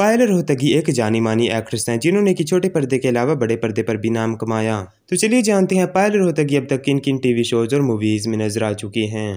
पायल रोहतगी एक जानी मानी एक्ट्रेस हैं जिन्होंने कि छोटे पर्दे के अलावा बड़े पर्दे पर भी नाम कमाया तो चलिए जानते हैं पायल रोहतगी अब तक किन किन टीवी शोज और मूवीज में नजर आ चुकी हैं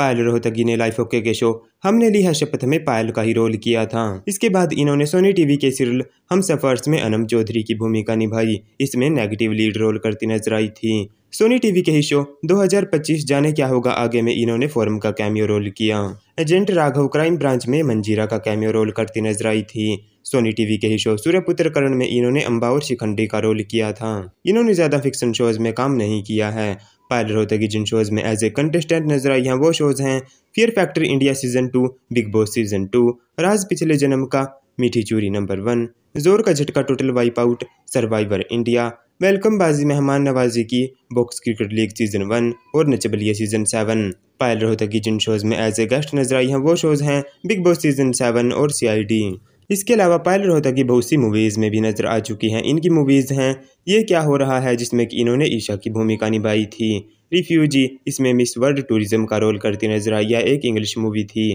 पायल रोहतक ने लाइफ ओके के शो हमने लिया शपथ में पायल का ही रोल किया था इसके बाद इन्होंने सोनी टीवी के सीरियल हम सफर्स में अनम चौधरी की भूमिका निभाई इसमें नेगेटिव लीड रोल करती नजर आई थी सोनी टीवी के ही शो 2025 जाने क्या होगा आगे में इन्होंने फोरम का कैमियो रोल किया एजेंट राघव क्राइम ब्रांच में मंजीरा का कैमियो रोल करती नजर आई थी सोनी टीवी के ही शो सूर्यपुत्र करण में इन्होंने अम्बा और शिखंडी का रोल किया था इन्होंने ज्यादा फिक्शन शोज में काम नहीं किया है पायलट होते कि जिन शोज़ में एज ए कंटेस्टेंट नजर आई हैं वो शोज़ हैं Fear Factor India season two Bigg Boss season two Raaz Pichhle Janam का मीठी चूरी number one Zor Ka Jhatka total wipeout Survivor India welcome Baazi Mehmaan Nawazi Ki box cricket league season one और नचबलिया सीजन सेवन पायल रोहतक की जिन शोज़ में एज ए गेस्ट नजर आई हैं वो शोज़ हैं बिग बॉस सीजन सेवन और सी आई डी इसके अलावा पायल रोहता की बहुत सी मूवीज़ में भी नज़र आ चुकी हैं इनकी मूवीज़ हैं ये क्या हो रहा है जिसमें कि इन्होंने ईशा की भूमिका निभाई थी रिफ्यूजी इसमें मिस वर्ल्ड टूरिज़्म का रोल करती नजर आई या एक इंग्लिश मूवी थी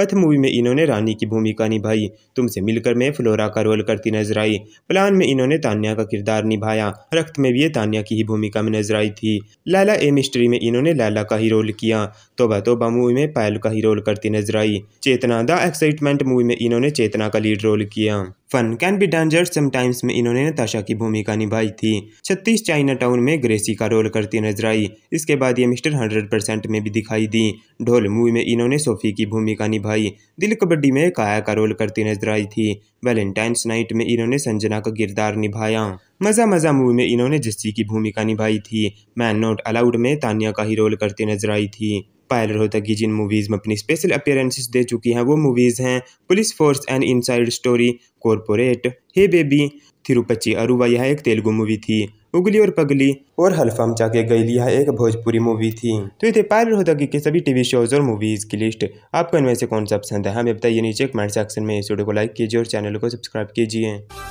कथ मूवी में इन्होंने रानी की भूमिका निभाई तुमसे मिलकर मैं फ्लोरा का रोल करती नजर आई प्लान में इन्होंने तानिया का किरदार निभाया रक्त में भी ये तानिया की ही भूमिका में नजर आई थी लाला ए मिस्ट्री में इन्होंने लाला का ही रोल किया तोबा तोबा मूवी में पायल का ही रोल करती नजर आई चेतना द एक्साइटमेंट मूवी में इन्होंने चेतना का लीड रोल किया fun can be danger sometimes में इन्होंने नताशा की भूमिका निभाई थी छत्तीस चाइना टाउन में ग्रेसी का रोल करती नजर आई इसके बाद ये मिस्टर हंड्रेड परसेंट में भी दिखाई दी ढोल मूवी में इन्होंने सोफी की भूमिका निभाई दिल कबड्डी में काया का रोल करती नजर आई थी वैलेंटाइंस नाइट में इन्होंने संजना का किरदार निभाया मज़ा मज़ा मूवी में इन्होंने जिस्सी की भूमिका निभाई थी मैन नॉट अलाउड में तानिया का ही रोल करती नजर आई थी पायल रोहतक की जिन मूवीज़ में अपनी स्पेशल अपेयरेंसेस दे चुकी हैं वो मूवीज़ हैं police force and Inside Story corporate hey baby Thirupaachi Aruva यह एक तेलुगु मूवी थी उगली और पगली और हल्फम चाके गईली यह एक भोजपुरी मूवी थी तो ये थे पायल रोहतक के सभी टीवी शोज और मूवीज़ की लिस्ट आपको इनमें से कौन सा पसंद है हमें बताइए नीचे कमेंट सेक्शन में इस वीडियो को लाइक कीजिए और चैनल को सब्सक्राइब कीजिए